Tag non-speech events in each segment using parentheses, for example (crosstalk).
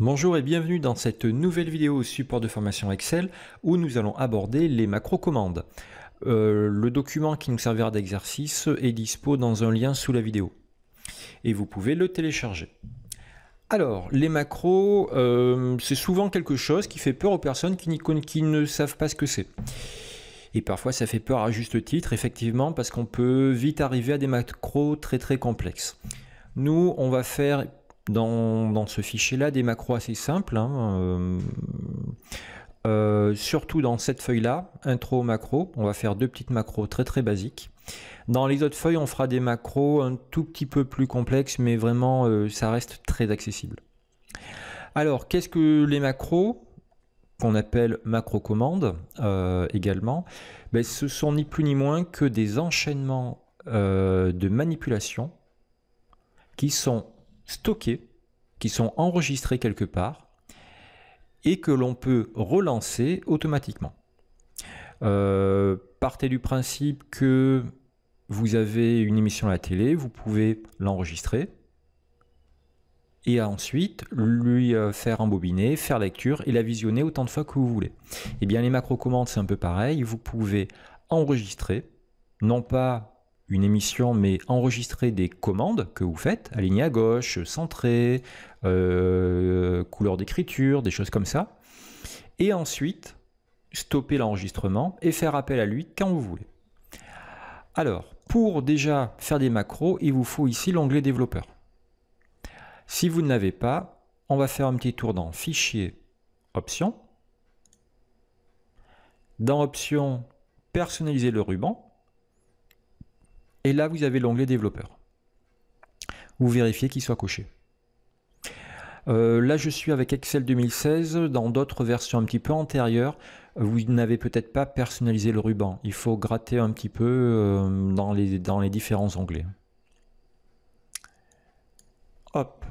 Bonjour et bienvenue dans cette nouvelle vidéo support de formation Excel où nous allons aborder les macro-commandes. Euh, le document qui nous servira d'exercice est dispo dans un lien sous la vidéo et vous pouvez le télécharger. Alors, les macros, euh, c'est souvent quelque chose qui fait peur aux personnes qui ne savent pas ce que c'est. Et parfois, ça fait peur à juste titre, effectivement, parce qu'on peut vite arriver à des macros très très complexes. Nous, on va faire dans, ce fichier-là des macros assez simples. Hein, euh, euh, surtout dans cette feuille-là, intro macro, on va faire deux petites macros très très basiques. Dans les autres feuilles, on fera des macros un tout petit peu plus complexes, mais vraiment, euh, ça reste très accessible. Alors, qu'est-ce que les macros qu'on appelle macro commandes également ben, Ce sont ni plus ni moins que des enchaînements de manipulation qui sont stockés, qui sont enregistrés quelque part et que l'on peut relancer automatiquement. Euh, partez du principe que vous avez une émission à la télé, vous pouvez l'enregistrer et ensuite lui euh, faire embobiner, faire lecture et la visionner autant de fois que vous voulez. Et eh bien les macro commandes c'est un peu pareil, vous pouvez enregistrer, non pas une émission, mais enregistrer des commandes que vous faites, aligné à gauche, centré, euh, couleur d'écriture, des choses comme ça. Et ensuite, stopper l'enregistrement et faire appel à lui quand vous voulez. Alors, pour déjà faire des macros, il vous faut ici l'onglet développeur. Si vous ne l'avez pas, on va faire un petit tour dans Fichier, Options. Dans Options, personnaliser le ruban. Et là, vous avez l'onglet développeur. Vous vérifiez qu'il soit coché. Euh, là, je suis avec Excel 2016. Dans d'autres versions un petit peu antérieures, vous n'avez peut-être pas personnalisé le ruban. Il faut gratter un petit peu euh, dans, les, dans les différents onglets. Hop.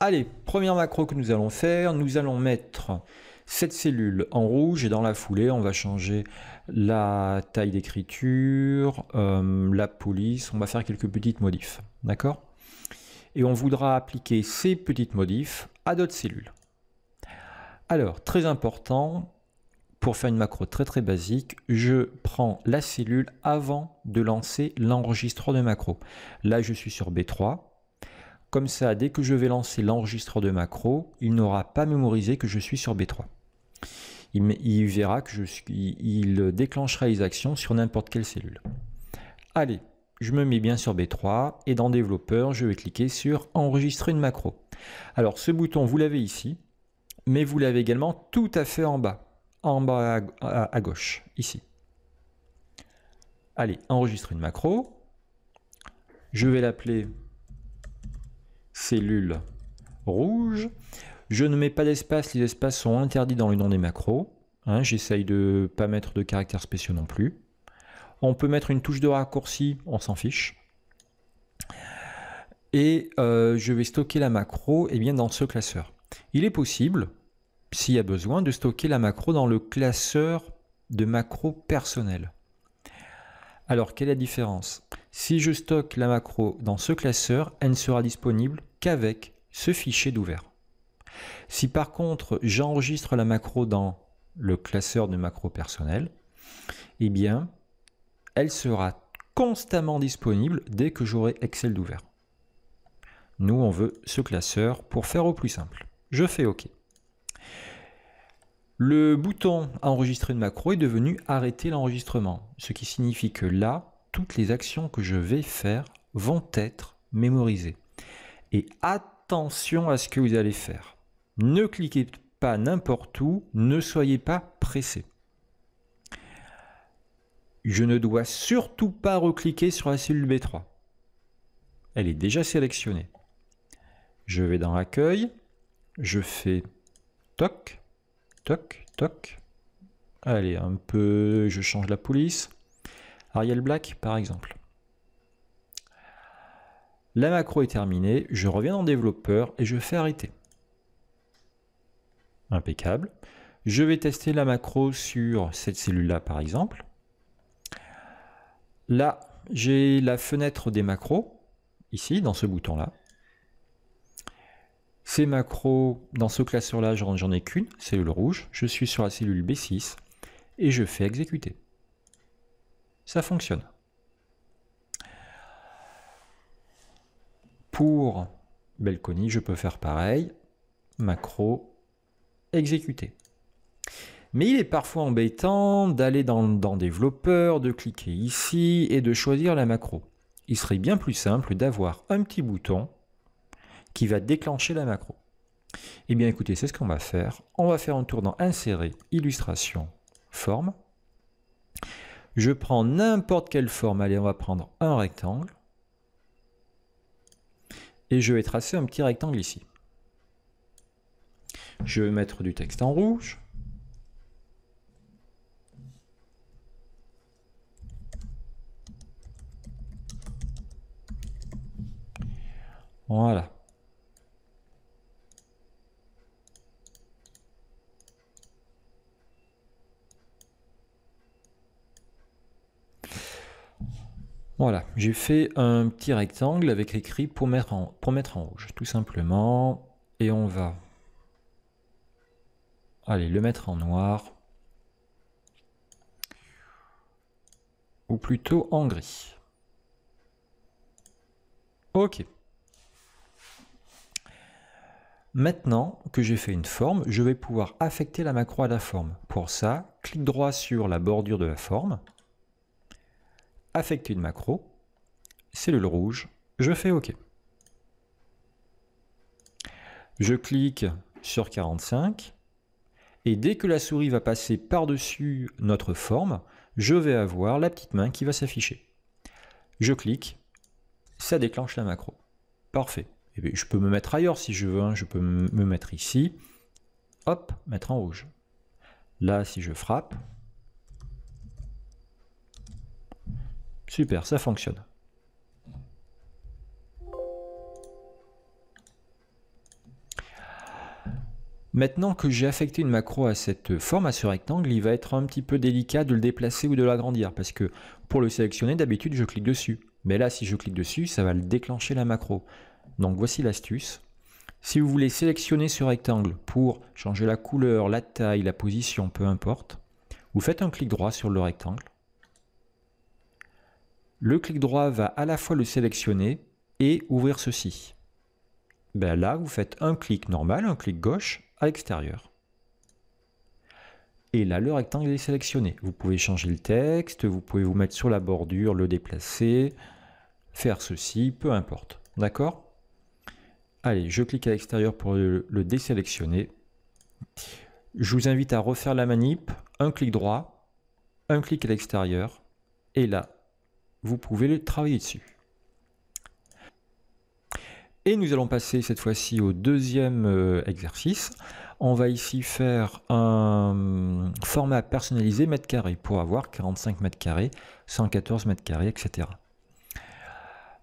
Allez, première macro que nous allons faire, nous allons mettre cette cellule en rouge et dans la foulée, on va changer la taille d'écriture, euh, la police, on va faire quelques petites modifs. D'accord Et on voudra appliquer ces petites modifs à d'autres cellules. Alors, très important, pour faire une macro très très basique, je prends la cellule avant de lancer l'enregistreur de macro. Là, je suis sur B3, comme ça, dès que je vais lancer l'enregistreur de macro, il n'aura pas mémorisé que je suis sur B3. Il, verra que je suis, il déclenchera les actions sur n'importe quelle cellule. Allez, je me mets bien sur B3 et dans développeur, je vais cliquer sur enregistrer une macro. Alors ce bouton, vous l'avez ici, mais vous l'avez également tout à fait en bas, en bas à gauche, ici. Allez, enregistrer une macro. Je vais l'appeler cellule rouge. Je ne mets pas d'espace, les espaces sont interdits dans le nom des macros. Hein, j'essaye de pas mettre de caractères spéciaux non plus. On peut mettre une touche de raccourci, on s'en fiche. Et euh, je vais stocker la macro et eh bien, dans ce classeur. Il est possible, s'il y a besoin, de stocker la macro dans le classeur de macro personnel. Alors, quelle est la différence Si je stocke la macro dans ce classeur, elle ne sera disponible qu'avec ce fichier d'ouvert. Si par contre, j'enregistre la macro dans le classeur de macro personnel, eh bien, elle sera constamment disponible dès que j'aurai Excel d'ouvert. Nous, on veut ce classeur pour faire au plus simple. Je fais OK. Le bouton enregistrer une macro est devenu arrêter l'enregistrement, ce qui signifie que là, toutes les actions que je vais faire vont être mémorisées. Et attention à ce que vous allez faire. Ne cliquez pas n'importe où, ne soyez pas pressé. Je ne dois surtout pas recliquer sur la cellule B3. Elle est déjà sélectionnée. Je vais dans Accueil, je fais Toc, Toc, toc. Allez, un peu, je change la police. Ariel Black, par exemple. La macro est terminée, je reviens en développeur et je fais arrêter. Impeccable. Je vais tester la macro sur cette cellule-là, par exemple. Là, j'ai la fenêtre des macros, ici, dans ce bouton-là. Ces macros, dans ce classeur-là, j'en ai qu'une, cellule rouge. Je suis sur la cellule B6 et je fais exécuter. Ça fonctionne. Pour Belconi, je peux faire pareil. Macro, exécuter. Mais il est parfois embêtant d'aller dans, dans développeur, de cliquer ici et de choisir la macro. Il serait bien plus simple d'avoir un petit bouton qui va déclencher la macro. Eh bien écoutez, c'est ce qu'on va faire. On va faire un tour dans Insérer, Illustration, Forme. Je prends n'importe quelle forme. Allez, on va prendre un rectangle. Et je vais tracer un petit rectangle ici. Je vais mettre du texte en rouge. Voilà. Voilà, j'ai fait un petit rectangle avec écrit pour mettre, en, rouge, tout simplement. Et on va aller le mettre en noir. Ou plutôt en gris. Ok. Maintenant que j'ai fait une forme, je vais pouvoir affecter la macro à la forme. Pour ça, clique droit sur la bordure de la forme affecter une macro, cellule rouge, je fais OK. Je clique sur 45, et dès que la souris va passer par-dessus notre forme, je vais avoir la petite main qui va s'afficher. Je clique, ça déclenche la macro. Parfait. Et eh je peux me mettre ailleurs si je veux, hein. je peux me mettre ici, hop, mettre en rouge. Là, si je frappe, Super, ça fonctionne. Maintenant que j'ai affecté une macro à cette forme, à ce rectangle, il va être un petit peu délicat de le déplacer ou de l'agrandir parce que pour le sélectionner, d'habitude, je clique dessus. Mais là, si je clique dessus, ça va le déclencher la macro. Donc voici l'astuce. Si vous voulez sélectionner ce rectangle pour changer la couleur, la taille, la position, peu importe, vous faites un clic droit sur le rectangle le clic droit va à la fois le sélectionner et ouvrir ceci. Ben là, vous faites un clic normal, un clic gauche à l'extérieur. Et là, le rectangle est sélectionné. Vous pouvez changer le texte, vous pouvez vous mettre sur la bordure, le déplacer, faire ceci, peu importe. D'accord Allez, je clique à l'extérieur pour le, le désélectionner. Je vous invite à refaire la manip. Un clic droit, un clic à l'extérieur. Et là, vous pouvez travailler dessus. Et nous allons passer cette fois-ci au deuxième euh, exercice. On va ici faire un format personnalisé mètre carré pour avoir 45 mètres carrés, 114 mètres carrés, etc.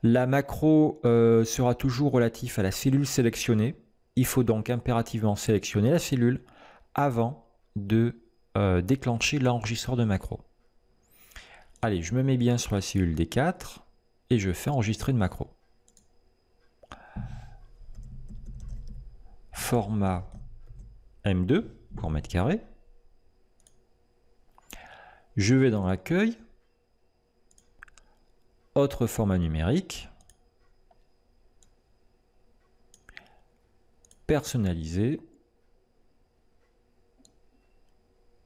La macro euh, sera toujours relative à la cellule sélectionnée. Il faut donc impérativement sélectionner la cellule avant de euh, déclencher l'enregistreur de macro. Allez, je me mets bien sur la cellule D4 et je fais enregistrer une macro. Format M2 pour mètre carré. Je vais dans l'accueil. Autre format numérique. Personnalisé.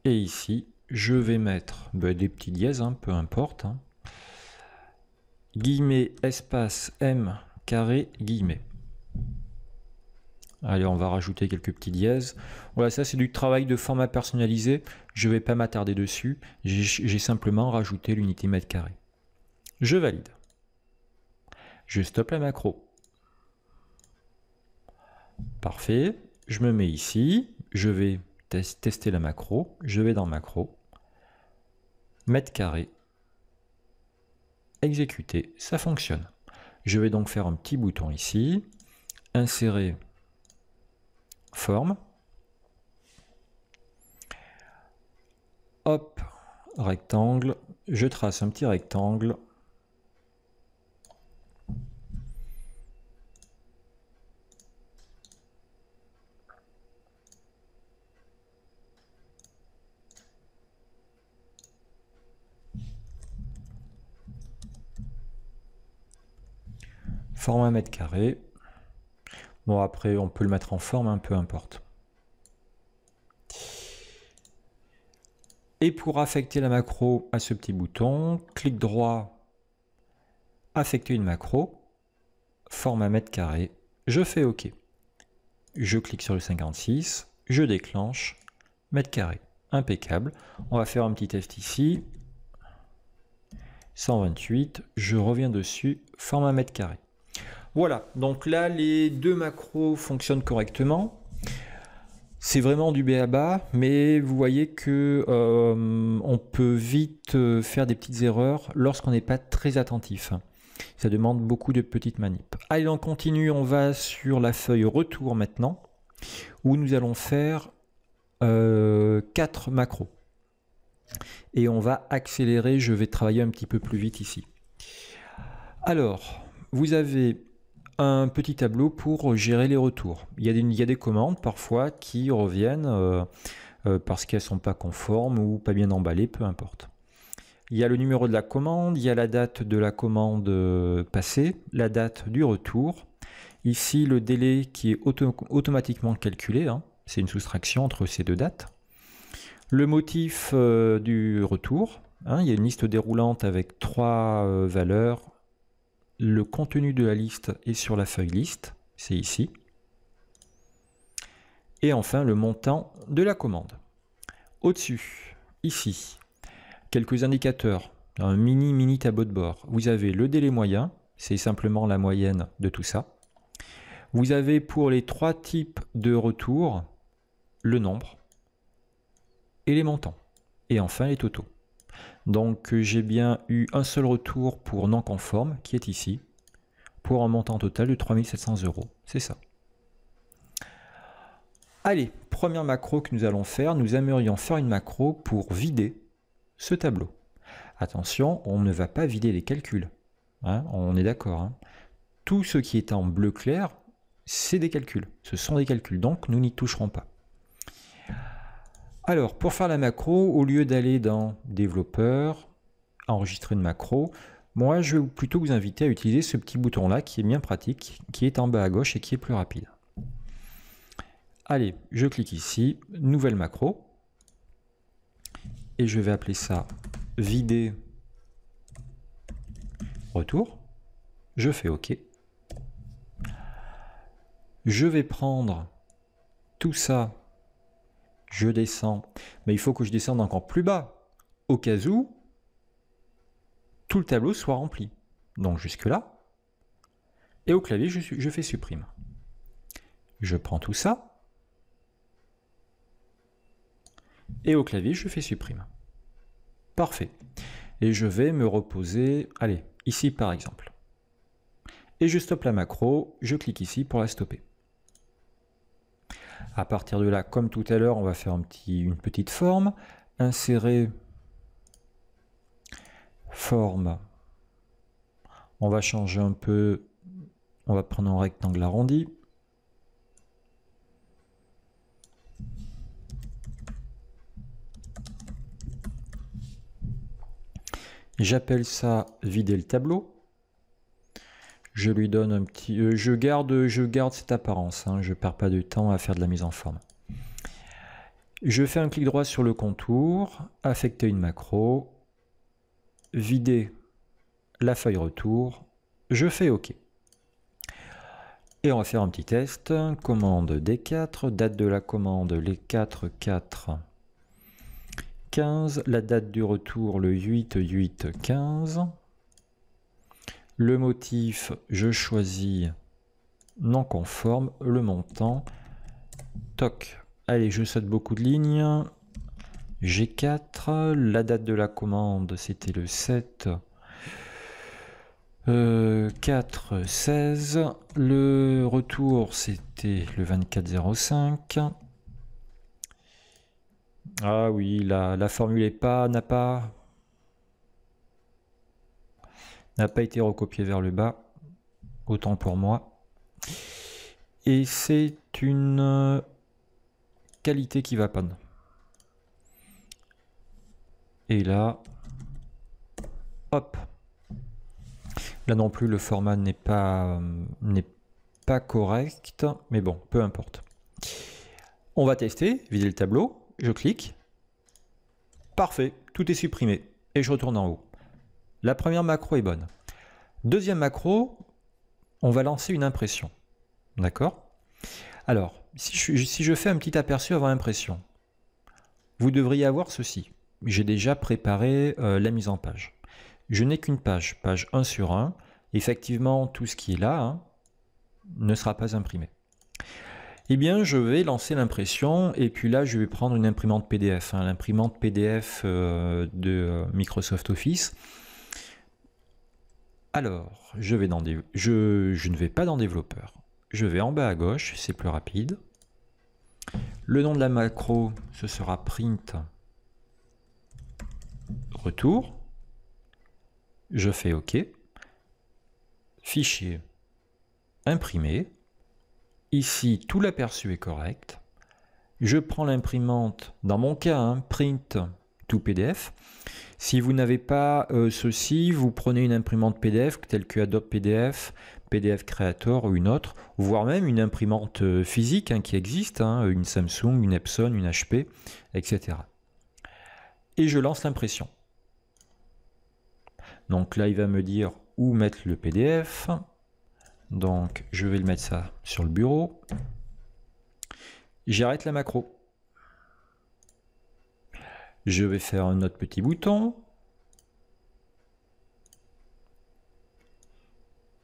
Et ici, je vais mettre ben, des petits dièses, hein, peu importe. Hein. Guillemets, espace, M, carré, guillemets. Allez, on va rajouter quelques petits dièses. Voilà, ça c'est du travail de format personnalisé. Je ne vais pas m'attarder dessus. J'ai simplement rajouté l'unité mètre carré. Je valide. Je stoppe la macro. Parfait. Je me mets ici. Je vais tester la macro. Je vais dans macro mètre carré Exécuter, ça fonctionne. Je vais donc faire un petit bouton ici, insérer forme. Hop, rectangle, je trace un petit rectangle Forme mètre carré. Bon, après, on peut le mettre en forme, hein, peu importe. Et pour affecter la macro à ce petit bouton, clic droit, affecter une macro, format mètre carré, je fais OK. Je clique sur le 56, je déclenche, mètre carré, impeccable. On va faire un petit test ici, 128, je reviens dessus, format mètre carré. Voilà, donc là les deux macros fonctionnent correctement. C'est vraiment du à bas, mais vous voyez que euh, on peut vite euh, faire des petites erreurs lorsqu'on n'est pas très attentif. Ça demande beaucoup de petites manips. Allez, on continue, on va sur la feuille retour maintenant, où nous allons faire euh, quatre 4 macros. Et on va accélérer, je vais travailler un petit peu plus vite ici. Alors, vous avez un petit tableau pour gérer les retours. Il y a des, commandes parfois qui reviennent euh, euh, parce qu'elles ne sont pas conformes ou pas bien emballées, peu importe. Il y a le numéro de la commande, il y a la date de la commande euh, passée, la date du retour. Ici, le délai qui est automatiquement calculé, hein, c'est une soustraction entre ces deux dates. Le motif du retour, hein, il y a une liste déroulante avec trois valeurs, le contenu de la liste est sur la feuille liste, c'est ici. Et enfin, le montant de la commande. Au-dessus, ici, quelques indicateurs, un mini mini tableau de bord. Vous avez le délai moyen, c'est simplement la moyenne de tout ça. Vous avez pour les trois types de retours le nombre et les montants. Et enfin les totaux. Donc euh, j'ai bien eu un seul retour pour non conforme, qui est ici, pour un montant total de 3700 euros. C'est ça. Allez, première macro que nous allons faire, nous aimerions faire une macro pour vider ce tableau. Attention, on ne va pas vider les calculs. Hein, on est d'accord. Hein. Tout ce qui est en bleu clair, c'est des calculs. Ce sont des calculs, donc nous n'y toucherons pas. Alors, pour faire la macro, au lieu d'aller dans développeur, enregistrer une macro, moi je vais plutôt vous inviter à utiliser ce petit bouton là qui est bien pratique, qui est en bas à gauche et qui est plus rapide. Allez, je clique ici, nouvelle macro, et je vais appeler ça vider retour. Je fais OK. Je vais prendre tout ça je descends. Mais il faut que je descende encore plus bas, au cas où tout le tableau soit rempli. Donc jusque-là. Et au clavier, je, fais supprime. Je prends tout ça. Et au clavier, je fais supprime. Parfait. Et je vais me reposer, allez, ici par exemple. Et je stoppe la macro, je clique ici pour la stopper. À partir de là, comme tout à l'heure, on va faire une petite forme. Insérer forme. On va changer un peu. On va prendre un rectangle arrondi. J'appelle ça vider le tableau je lui donne un petit. Euh, je, garde, je garde cette apparence, hein. je ne perds pas de temps à faire de la mise en forme. Je fais un clic droit sur le contour, affecter une macro, vider la feuille retour, je fais OK. Et on va faire un petit test. Commande D4, date de la commande les 4, 4, 15, la date du retour le 8, 8, 15. Le motif, je choisis non conforme. Le montant, toc. Allez, je saute beaucoup de lignes. G4, la date de la commande, c'était le 7. Euh, Le retour, c'était le 2405. Ah oui, la, la formule est pas, n'a pas n'a pas été recopié vers le bas, autant pour moi. Et c'est une euh, qualité qui va pas Et là, hop. Là non plus, le format n'est pas, euh, n'est pas correct, mais bon, peu importe. On va tester, vider le tableau, je clique. Parfait, tout est supprimé. Et je retourne en haut. La première macro est bonne. Deuxième macro, on va lancer une impression. D'accord Alors, si je, fais un petit aperçu avant impression, vous devriez avoir ceci. J'ai déjà préparé euh, la mise en page. Je n'ai qu'une page, page 1 sur 1. Effectivement, tout ce qui est là hein, ne sera pas imprimé. Eh bien, je vais lancer l'impression et puis là, je vais prendre une imprimante PDF, hein, l'imprimante PDF euh, de euh, Microsoft Office. Alors, je, ne vais pas dans développeur. Je vais en bas à gauche, c'est plus rapide. Le nom de la macro, ce sera print retour. Je fais OK. Fichier imprimé. Ici, tout l'aperçu est correct. Je prends l'imprimante, dans mon cas, un hein, print tout PDF. Si vous n'avez pas euh, ceci, vous prenez une imprimante PDF telle que Adobe PDF, PDF Creator ou une autre, voire même une imprimante euh, physique hein, qui existe, hein, une Samsung, une Epson, une HP, etc. Et je lance l'impression. Donc là, il va me dire où mettre le PDF. Donc je vais le mettre ça sur le bureau. J'arrête la macro. Je vais faire un autre petit bouton.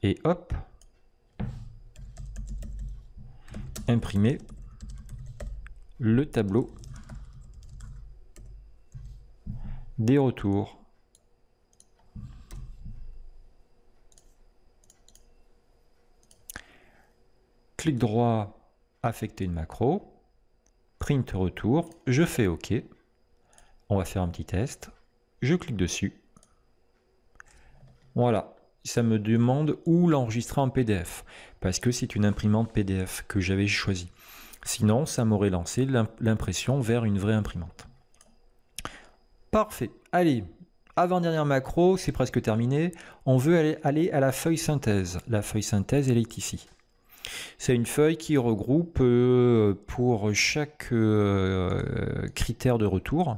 Et hop. Imprimer le tableau des retours. Clic droit, affecter une macro, print retour, je fais OK. On va faire un petit test. Je clique dessus. Voilà, ça me demande où l'enregistrer en PDF, parce que c'est une imprimante PDF que j'avais choisie. Sinon, ça m'aurait lancé l'impression vers une vraie imprimante. Parfait. Allez, avant-dernière macro, c'est presque terminé. On veut aller, à la feuille synthèse. La feuille synthèse, elle est ici. C'est une feuille qui regroupe euh, pour chaque euh, euh, critère de retour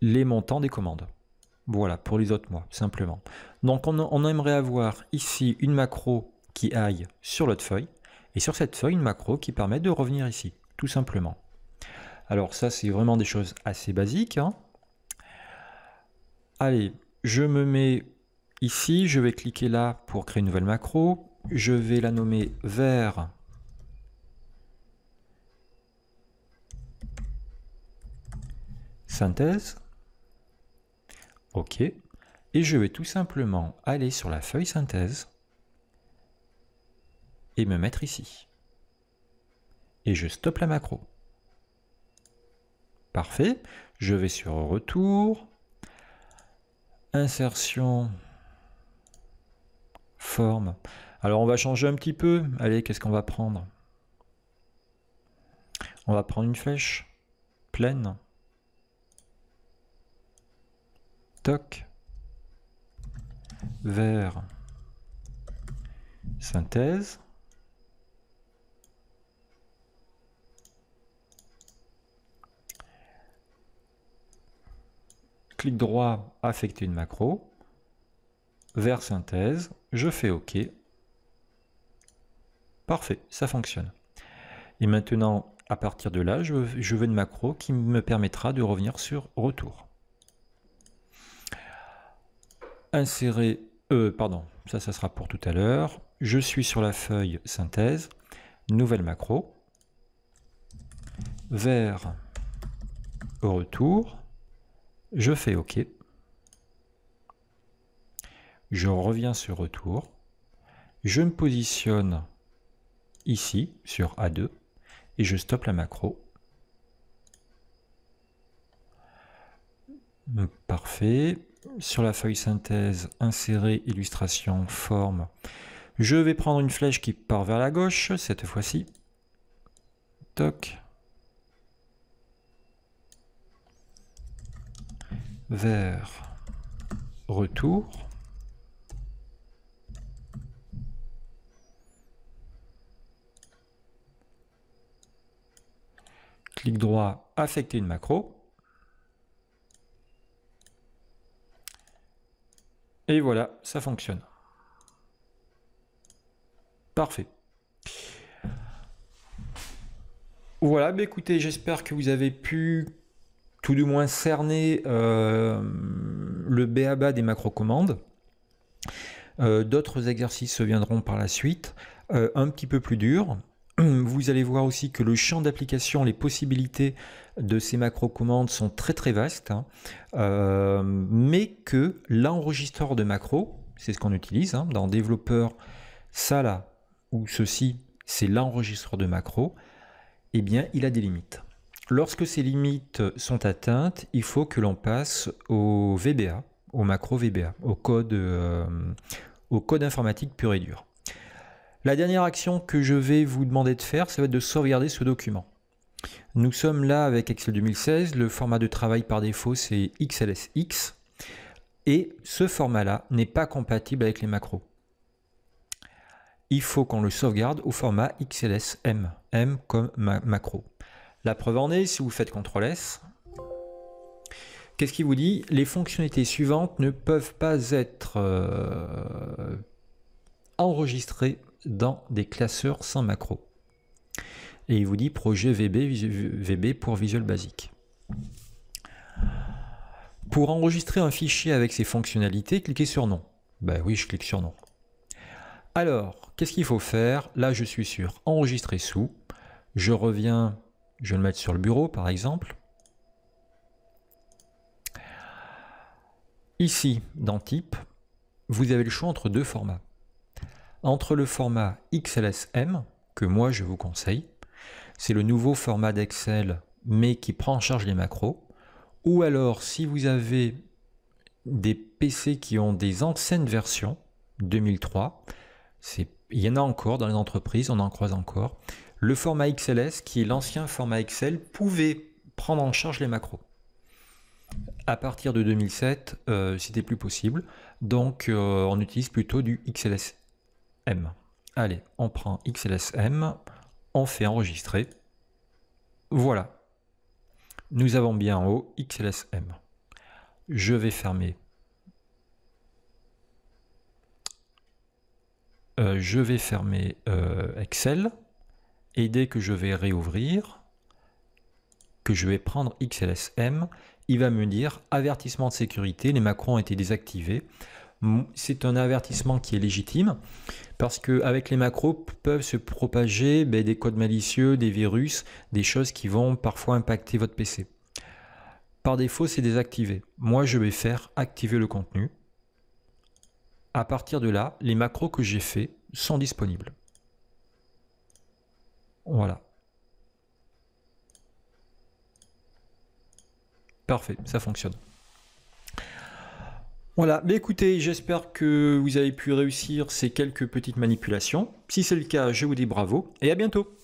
les montants des commandes. Voilà, pour les autres mois, simplement. Donc on, aimerait avoir ici une macro qui aille sur l'autre feuille, et sur cette feuille, une macro qui permet de revenir ici, tout simplement. Alors ça, c'est vraiment des choses assez basiques. Hein. Allez, je me mets ici, je vais cliquer là pour créer une nouvelle macro. Je vais la nommer vert. Synthèse. OK. Et je vais tout simplement aller sur la feuille synthèse et me mettre ici. Et je stoppe la macro. Parfait. Je vais sur retour, insertion, forme. Alors on va changer un petit peu. Allez, qu'est-ce qu'on va prendre On va prendre une flèche pleine. vers synthèse. Clic droit, affecter une macro. Vers synthèse, je fais OK. Parfait, ça fonctionne. Et maintenant, à partir de là, je, veux une macro qui me permettra de revenir sur retour insérer, euh, pardon, ça, ça sera pour tout à l'heure. Je suis sur la feuille synthèse, nouvelle macro, vers retour, je fais OK. Je reviens sur retour. Je me positionne ici sur A2 et je stoppe la macro. Parfait sur la feuille synthèse, insérer, illustration, forme. Je vais prendre une flèche qui part vers la gauche, cette fois-ci. Toc. Vers retour. Clic droit, affecter une macro. Et voilà, ça fonctionne. Parfait. Voilà, bah écoutez, j'espère que vous avez pu tout du moins cerner euh, le BABA des macro-commandes. Euh, d'autres exercices se viendront par la suite, euh, un petit peu plus durs, (clears throat) Vous allez voir aussi que le champ d'application, les possibilités de ces macro-commandes sont très très vastes, hein. euh, mais que l'enregistreur de macro, c'est ce qu'on utilise hein, dans développeur, ça là, ou ceci, c'est l'enregistreur de macro, eh bien il a des limites. Lorsque ces limites sont atteintes, il faut que l'on passe au VBA, au macro VBA, au code, euh, au code informatique pur et dur. La dernière action que je vais vous demander de faire, ça va être de sauvegarder ce document. Nous sommes là avec Excel 2016, le format de travail par défaut c'est XLSX, et ce format-là n'est pas compatible avec les macros. Il faut qu'on le sauvegarde au format XLSM, M comme macro. La preuve en est, si vous faites CTRL-S, qu'est-ce qui vous dit Les fonctionnalités suivantes ne peuvent pas être euh, enregistrées dans des classeurs sans macro. Et il vous dit projet VB, pour Visual Basic. Pour enregistrer un fichier avec ses fonctionnalités, cliquez sur non. Ben oui, je clique sur non. Alors, qu'est-ce qu'il faut faire Là, je suis sur enregistrer sous. Je reviens, je vais le mettre sur le bureau par exemple. Ici, dans type, vous avez le choix entre deux formats entre le format XLSM, que moi je vous conseille, c'est le nouveau format d'Excel mais qui prend en charge les macros, ou alors si vous avez des PC qui ont des anciennes versions, 2003, il y en a encore dans les entreprises, on en croise encore. Le format XLS, qui est l'ancien format Excel, pouvait prendre en charge les macros. À partir de 2007, euh, c'était plus possible, donc euh, on utilise plutôt du XLS M. Allez, on prend XLSM, on fait enregistrer. Voilà. Nous avons bien en haut XLSM. Je vais fermer. Euh, je vais fermer euh, Excel. Et dès que je vais réouvrir, que je vais prendre XLSM, il va me dire avertissement de sécurité, les macros ont été désactivés c'est un avertissement qui est légitime parce que avec les macros peuvent se propager ben, des codes malicieux, des virus, des choses qui vont parfois impacter votre PC. Par défaut, c'est désactivé. Moi, je vais faire activer le contenu. À partir de là, les macros que j'ai fait sont disponibles. Voilà. Parfait, ça fonctionne. Voilà, mais écoutez, j'espère que vous avez pu réussir ces quelques petites manipulations. Si c'est le cas, je vous dis bravo et à bientôt